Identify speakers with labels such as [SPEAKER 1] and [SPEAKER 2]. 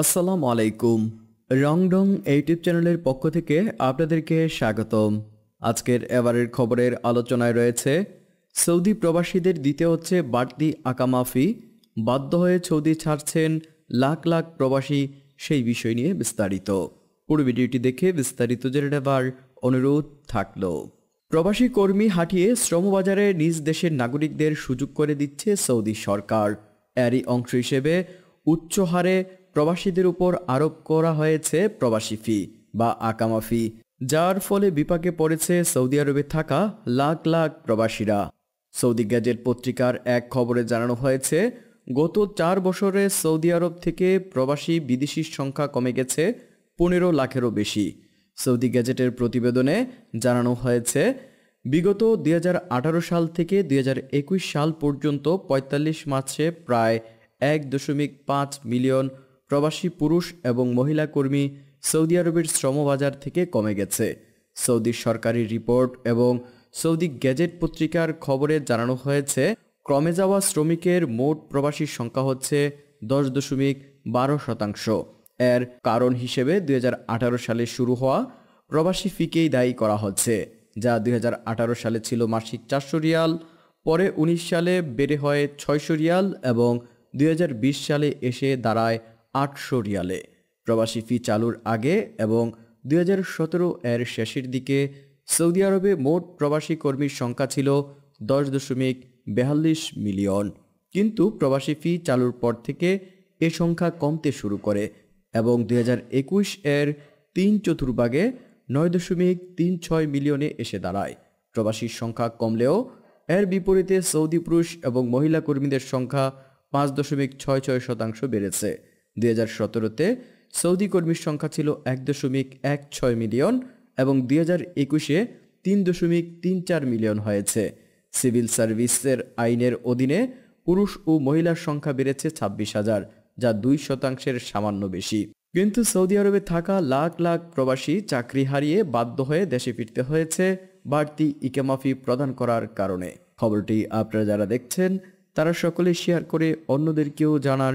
[SPEAKER 1] আসসালামু আলাইকুম রংডং ইউটিউব চ্যানেলের পক্ষ থেকে আপনাদেরকে স্বাগতম আজকের এবারের খবরের আলোচনায় রয়েছে সৌদি প্রবাসীদের দিতে হচ্ছে বাড়তি আকামাফি বাধ্য হয়ে সৌদি ছাড়ছেন লাখ লাখ প্রবাসী সেই বিষয় নিয়ে বিস্তারিত পুরো ভিডিওটি দেখে বিস্তারিত জেনে নেবার অনুরোধ থাকল প্রবাসী কর্মী হাঁটিয়ে শ্রমবাজারে নিজ দেশের নাগরিকদের সুযোগ করে দিচ্ছে সৌদি সরকার এরই অংশ হিসেবে উচ্চ হারে প্রবাসীদের উপর আরোপ করা হয়েছে প্রবাসী ফি বা আকামা ফি যার ফলে বিপাকে পড়েছে সৌদি আরবে থাকা লাখ লাখ প্রবাসীরা সৌদি গ্যাজেট পত্রিকার এক খবরে জানানো হয়েছে গত চার বছরে সৌদি আরব থেকে প্রবাসী বিদেশির সংখ্যা কমে গেছে পনেরো লাখেরও বেশি সৌদি গ্যাজেটের প্রতিবেদনে জানানো হয়েছে বিগত দুই সাল থেকে দুই সাল পর্যন্ত ৪৫ মাসে প্রায় এক দশমিক পাঁচ মিলিয়ন প্রবাসী পুরুষ এবং মহিলা কর্মী সৌদি আরবের শ্রমবাজার থেকে কমে গেছে সৌদি সরকারি রিপোর্ট এবং সৌদি গেজেট পত্রিকার খবরে জানানো হয়েছে ক্রমে যাওয়া শ্রমিকের মোট প্রবাসীর সংখ্যা হচ্ছে দশ দশমিক বারো শতাংশ এর কারণ হিসেবে দুই সালে শুরু হওয়া প্রবাসী ফিকেই দায়ী করা হচ্ছে যা দুই সালে ছিল মাসিক চারশো রিয়াল পরে উনিশ সালে বেড়ে হয় ছয়শো রিয়াল এবং দুই সালে এসে দাঁড়ায় আটশো রিয়ালে প্রবাসী ফি চালুর আগে এবং দুই এর শেষের দিকে সৌদি আরবে মোট প্রবাসী কর্মীর সংখ্যা ছিল দশ দশমিক বেয়াল্লিশ মিলিয়ন কিন্তু প্রবাসী ফি চালুর পর থেকে এ সংখ্যা কমতে শুরু করে এবং দুই এর তিন চতুর্ভাগে নয় দশমিক তিন ছয় মিলিয়নে এসে দাঁড়ায় প্রবাসীর সংখ্যা কমলেও এর বিপরীতে সৌদি পুরুষ এবং মহিলা কর্মীদের সংখ্যা পাঁচ দশমিক ছয় ছয় শতাংশ বেড়েছে দুই হাজার সতেরোতে সৌদি কর্মীর সংখ্যা ছিল এক দশমিক এক ছয় মিলিয়ন এবং দুই হাজার একুশে তিন দশমিক তিন চার মিলিয়ন হয়েছে সিভিল সার্ভিসের আইনের অধীনে পুরুষ ও মহিলার সংখ্যা বেড়েছে ছাব্বিশ হাজার যা দুই শতাংশের সামান্য বেশি কিন্তু সৌদি আরবে থাকা লাখ লাখ প্রবাসী চাকরি হারিয়ে বাধ্য হয়ে দেশে ফিরতে হয়েছে বাড়তি ইকেমাফি প্রদান করার কারণে খবরটি আপনারা যারা দেখছেন তারা সকলে শেয়ার করে অন্যদেরকেও জানার